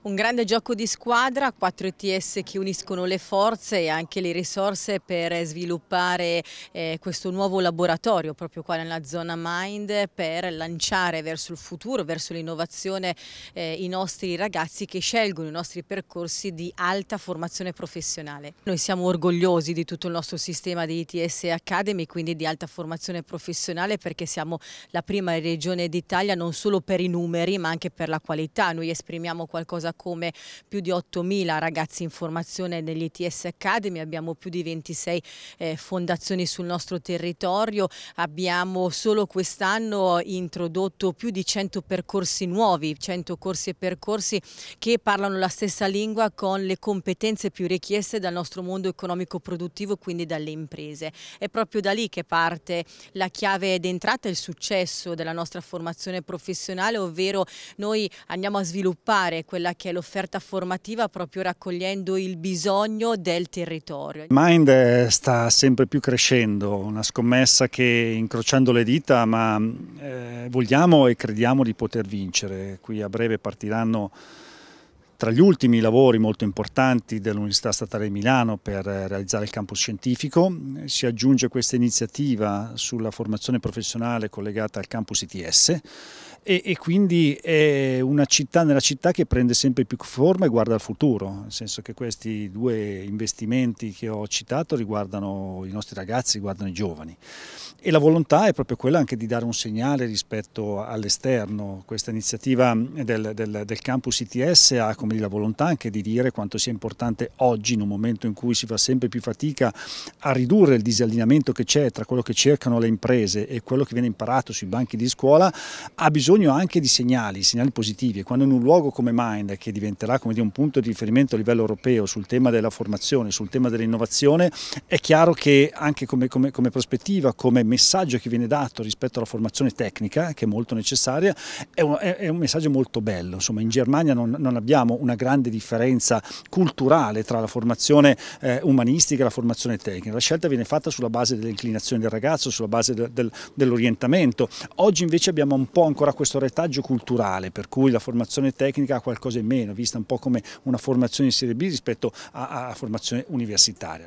Un grande gioco di squadra, quattro ETS che uniscono le forze e anche le risorse per eh, sviluppare eh, questo nuovo laboratorio proprio qua nella zona Mind per lanciare verso il futuro, verso l'innovazione eh, i nostri ragazzi che scelgono i nostri percorsi di alta formazione professionale. Noi siamo orgogliosi di tutto il nostro sistema di ETS Academy, quindi di alta formazione professionale perché siamo la prima regione d'Italia non solo per i numeri ma anche per la qualità. Noi esprimiamo qualcosa cosa come più di 8.000 ragazzi in formazione nell'ETS Academy, abbiamo più di 26 eh, fondazioni sul nostro territorio, abbiamo solo quest'anno introdotto più di 100 percorsi nuovi, 100 corsi e percorsi che parlano la stessa lingua con le competenze più richieste dal nostro mondo economico produttivo e quindi dalle imprese. È proprio da lì che parte la chiave d'entrata e il successo della nostra formazione professionale, ovvero noi andiamo a sviluppare quella che è l'offerta formativa proprio raccogliendo il bisogno del territorio. Mind sta sempre più crescendo, una scommessa che incrociando le dita ma eh, vogliamo e crediamo di poter vincere. Qui a breve partiranno tra gli ultimi lavori molto importanti dell'Università Statale di Milano per eh, realizzare il campus scientifico eh, si aggiunge questa iniziativa sulla formazione professionale collegata al campus ITS e, e quindi è una città nella città che prende sempre più forma e guarda al futuro, nel senso che questi due investimenti che ho citato riguardano i nostri ragazzi, riguardano i giovani e la volontà è proprio quella anche di dare un segnale rispetto all'esterno. Questa iniziativa del, del, del campus ITS ha come dire, la volontà anche di dire quanto sia importante oggi, in un momento in cui si fa sempre più fatica a ridurre il disallineamento che c'è tra quello che cercano le imprese e quello che viene imparato sui banchi di scuola, ha bisogno anche di segnali, segnali positivi. E quando in un luogo come Mind, che diventerà come dire, un punto di riferimento a livello europeo sul tema della formazione, sul tema dell'innovazione, è chiaro che anche come, come, come prospettiva, come messaggio che viene dato rispetto alla formazione tecnica, che è molto necessaria, è un, è un messaggio molto bello. Insomma, in Germania non, non abbiamo una grande differenza culturale tra la formazione eh, umanistica e la formazione tecnica. La scelta viene fatta sulla base delle inclinazioni del ragazzo, sulla base de, de, dell'orientamento. Oggi invece abbiamo un po' ancora questo retaggio culturale, per cui la formazione tecnica ha qualcosa in meno, vista un po' come una formazione in Serie B rispetto alla formazione universitaria.